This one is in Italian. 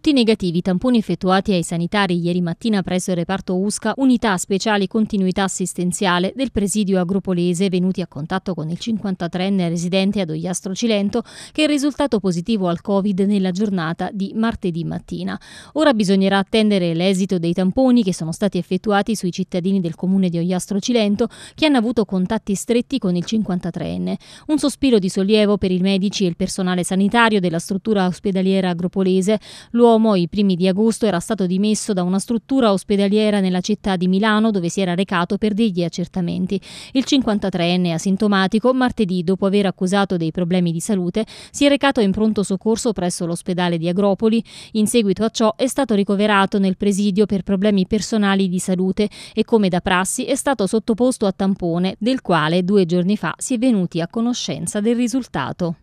Tutti negativi i tamponi effettuati ai sanitari ieri mattina presso il reparto USCA, unità speciale continuità assistenziale del presidio agropolese, venuti a contatto con il 53enne residente ad Ogliastro Cilento, che è risultato positivo al Covid nella giornata di martedì mattina. Ora bisognerà attendere l'esito dei tamponi che sono stati effettuati sui cittadini del comune di Ogliastro Cilento che hanno avuto contatti stretti con il 53enne. Un sospiro di sollievo per i medici e il personale sanitario della struttura ospedaliera agropolese. Luogo L'uomo, i primi di agosto, era stato dimesso da una struttura ospedaliera nella città di Milano dove si era recato per degli accertamenti. Il 53enne asintomatico, martedì, dopo aver accusato dei problemi di salute, si è recato in pronto soccorso presso l'ospedale di Agropoli. In seguito a ciò è stato ricoverato nel presidio per problemi personali di salute e, come da prassi, è stato sottoposto a tampone, del quale due giorni fa si è venuti a conoscenza del risultato.